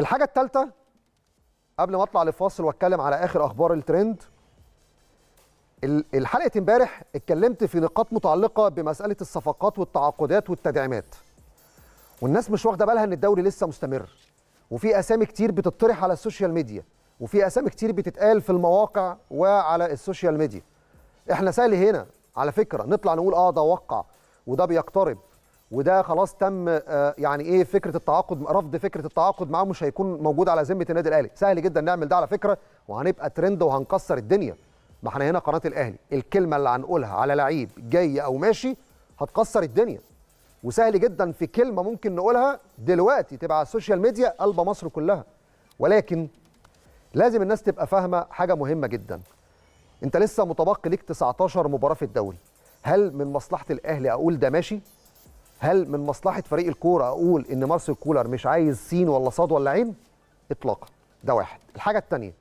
الحاجه التالتة قبل ما اطلع لفاصل واتكلم على اخر اخبار الترند الحلقه امبارح اتكلمت في نقاط متعلقه بمساله الصفقات والتعاقدات والتدعيمات والناس مش واخده بالها ان الدوري لسه مستمر وفي اسامي كتير بتطرح على السوشيال ميديا وفي اسامي كتير بتتقال في المواقع وعلى السوشيال ميديا احنا سهل هنا على فكره نطلع نقول اه ده وقع وده بيقترب وده خلاص تم آه، يعني ايه فكره التعاقد رفض فكره التعاقد معاه مش هيكون موجود على ذمه النادي الاهلي سهل جدا نعمل ده على فكره وهنبقى ترند وهنكسر الدنيا ما احنا هنا قناه الاهلي الكلمه اللي هنقولها على لعيب جاي او ماشي هتكسر الدنيا وسهل جدا في كلمه ممكن نقولها دلوقتي تبقى على السوشيال ميديا قلب مصر كلها ولكن لازم الناس تبقى فاهمه حاجه مهمه جدا انت لسه متبقي ليك 19 مباراه في الدوري هل من مصلحه الاهلي اقول ده ماشي هل من مصلحه فريق الكوره اقول ان مارسيل كولر مش عايز سين ولا صاد ولا عين اطلاقا ده واحد الحاجه الثانيه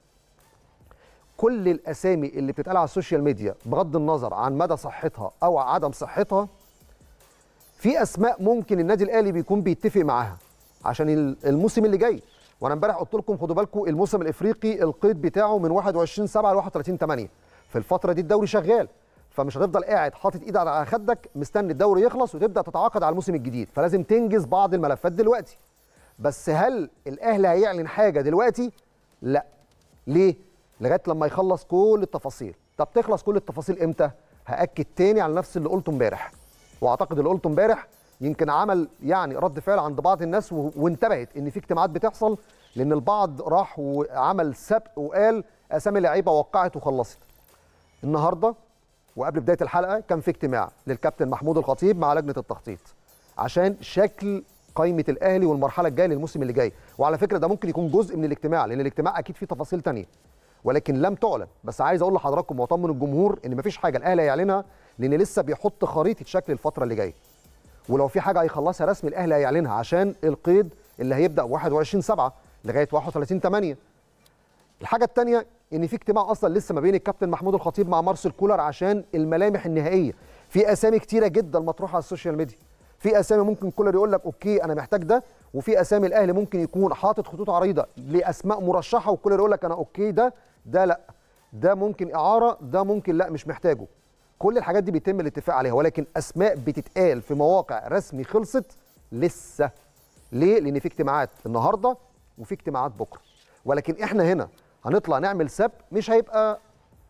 كل الاسامي اللي بتتقال على السوشيال ميديا بغض النظر عن مدى صحتها او عدم صحتها في اسماء ممكن النادي الاهلي بيكون بيتفق معاها عشان الموسم اللي جاي وانا امبارح قلت لكم خدوا بالكم الموسم الافريقي القيد بتاعه من 21 7 ل 31 8 في الفتره دي الدوري شغال فمش هتفضل قاعد حاطط ايدك على خدك مستني الدوري يخلص وتبدا تتعاقد على الموسم الجديد فلازم تنجز بعض الملفات دلوقتي بس هل الاهلي هيعلن حاجه دلوقتي لا ليه لغايه لما يخلص كل التفاصيل طب تخلص كل التفاصيل امتى هاكد تاني على نفس اللي قلته امبارح واعتقد اللي قلته امبارح يمكن عمل يعني رد فعل عند بعض الناس وانتبهت ان في اجتماعات بتحصل لان البعض راح وعمل سبق وقال اسامي لعيبه وقعت وخلصت النهارده وقبل بدايه الحلقه كان في اجتماع للكابتن محمود الخطيب مع لجنه التخطيط عشان شكل قائمه الاهلي والمرحله الجايه للموسم اللي جاي وعلى فكره ده ممكن يكون جزء من الاجتماع لان الاجتماع اكيد فيه تفاصيل ثانيه ولكن لم تعلن بس عايز اقول لحضراتكم واطمن الجمهور ان مفيش حاجه الاهلي هيعلنها لان لسه بيحط خريطه شكل الفتره اللي جايه ولو في حاجه هيخلصها رسمي الاهلي هيعلنها عشان القيد اللي هيبدا 21 7 لغايه 31 8 الحاجه الثانيه ان في اجتماع اصلا لسه ما بين الكابتن محمود الخطيب مع مارسيل كولر عشان الملامح النهائيه في اسامي كتيره جدا مطروحه على السوشيال ميديا في اسامي ممكن كولر يقول لك اوكي انا محتاج ده وفي اسامي الاهلي ممكن يكون حاطط خطوط عريضه لاسماء مرشحه وكولر يقول لك انا اوكي ده ده لا ده ممكن اعاره ده ممكن لا مش محتاجه كل الحاجات دي بيتم الاتفاق عليها ولكن اسماء بتتقال في مواقع رسمي خلصت لسه ليه لان في اجتماعات النهارده وفي اجتماعات بكره ولكن احنا هنا هنطلع نعمل سب مش هيبقى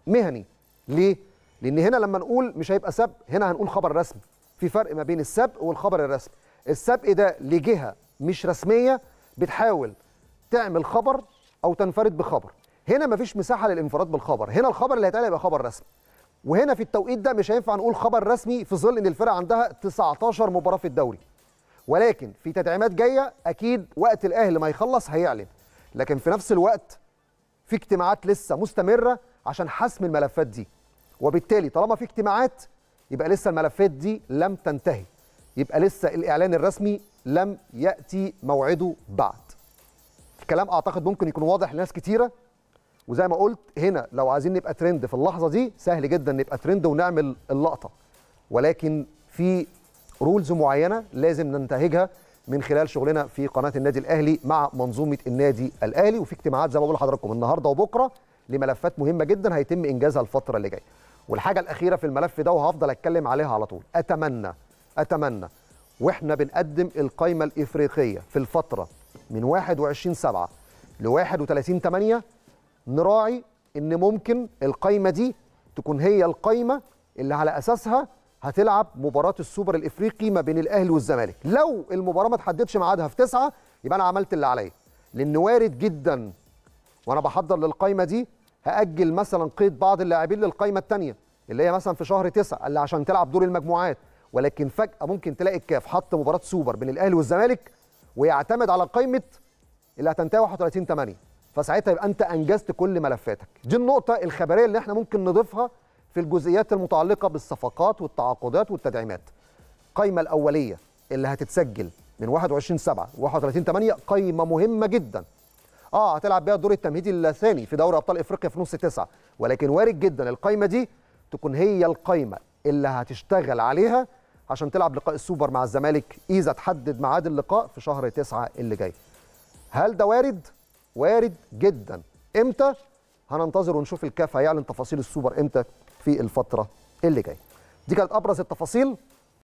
مهني ليه لان هنا لما نقول مش هيبقى سب هنا هنقول خبر رسمي في فرق ما بين السب والخبر الرسمي السبق ده لجهه مش رسميه بتحاول تعمل خبر او تنفرد بخبر هنا مفيش مساحه للانفراد بالخبر هنا الخبر اللي هيتقال هيبقى خبر رسمي وهنا في التوقيت ده مش هينفع نقول خبر رسمي في ظل ان الفرقه عندها 19 مباراه في الدوري ولكن في تدعيمات جايه اكيد وقت الاهلي ما يخلص هيعلن لكن في نفس الوقت في اجتماعات لسه مستمره عشان حسم الملفات دي وبالتالي طالما في اجتماعات يبقى لسه الملفات دي لم تنتهي يبقى لسه الاعلان الرسمي لم ياتي موعده بعد الكلام اعتقد ممكن يكون واضح لناس كتيره وزي ما قلت هنا لو عايزين نبقى ترند في اللحظه دي سهل جدا نبقى ترند ونعمل اللقطه ولكن في رولز معينه لازم ننتهجها من خلال شغلنا في قناه النادي الاهلي مع منظومه النادي الاهلي وفي اجتماعات زي ما بقول لحضراتكم النهارده وبكره لملفات مهمه جدا هيتم انجازها الفتره اللي جايه. والحاجه الاخيره في الملف ده وهفضل اتكلم عليها على طول اتمنى اتمنى واحنا بنقدم القائمه الافريقيه في الفتره من 21 7 ل 31 8 نراعي ان ممكن القائمه دي تكون هي القائمه اللي على اساسها هتلعب مباراه السوبر الافريقي ما بين الاهلي والزمالك لو المباراه ما اتحددش ميعادها في تسعة يبقى انا عملت اللي عليا لان وارد جدا وانا بحضر للقايمه دي هاجل مثلا قيد بعض اللاعبين للقايمه الثانيه اللي هي مثلا في شهر تسعة اللي عشان تلعب دور المجموعات ولكن فجاه ممكن تلاقي الكاف حط مباراه سوبر بين الاهلي والزمالك ويعتمد على قائمه اللي هتنتهي 31 8 فساعتها يبقى انت انجزت كل ملفاتك دي النقطه الخبريه اللي احنا ممكن نضيفها في الجزئيات المتعلقة بالصفقات والتعاقدات والتدعيمات القايمة الأولية اللي هتتسجل من 21 7 31 8 قايمة مهمة جدا اه هتلعب بيها الدور التمهيدي الثاني في دوري ابطال افريقيا في نص تسعة ولكن وارد جدا القايمة دي تكون هي القايمة اللي هتشتغل عليها عشان تلعب لقاء السوبر مع الزمالك اذا تحدد ميعاد اللقاء في شهر تسعة اللي جاي هل ده وارد وارد جدا امتى هننتظر ونشوف الكاف هيعلن تفاصيل السوبر امتى في الفتره اللي جايه دي كانت ابرز التفاصيل